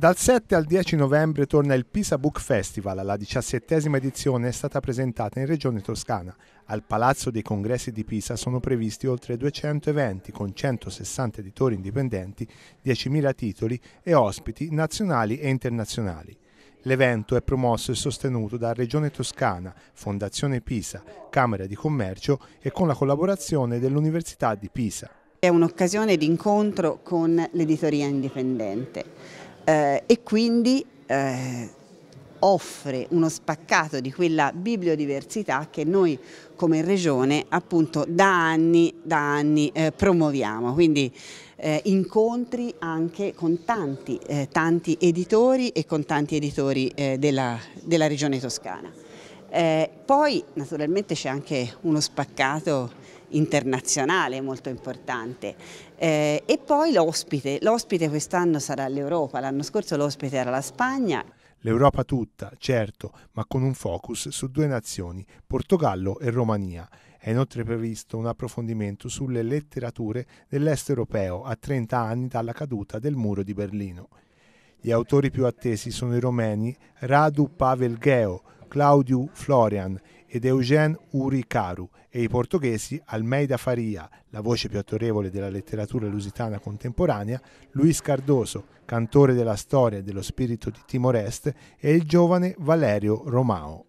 Dal 7 al 10 novembre torna il Pisa Book Festival, la diciassettesima edizione è stata presentata in Regione Toscana. Al Palazzo dei Congressi di Pisa sono previsti oltre 200 eventi con 160 editori indipendenti, 10.000 titoli e ospiti nazionali e internazionali. L'evento è promosso e sostenuto da Regione Toscana, Fondazione Pisa, Camera di Commercio e con la collaborazione dell'Università di Pisa. È un'occasione di incontro con l'editoria indipendente eh, e quindi eh, offre uno spaccato di quella bibliodiversità che noi come regione appunto da anni, da anni eh, promuoviamo. Quindi eh, incontri anche con tanti, eh, tanti, editori e con tanti editori eh, della, della regione toscana. Eh, poi naturalmente c'è anche uno spaccato internazionale molto importante eh, e poi l'ospite, l'ospite quest'anno sarà l'Europa, l'anno scorso l'ospite era la Spagna. L'Europa tutta, certo, ma con un focus su due nazioni, Portogallo e Romania. È inoltre previsto un approfondimento sulle letterature dell'est europeo a 30 anni dalla caduta del muro di Berlino. Gli autori più attesi sono i romeni Radu Pavel Geo, Claudio Florian ed Eugen Uricaru e i portoghesi Almeida Faria, la voce più autorevole della letteratura lusitana contemporanea, Luis Cardoso, cantore della storia e dello spirito di Timor Est, e il giovane Valerio Romao.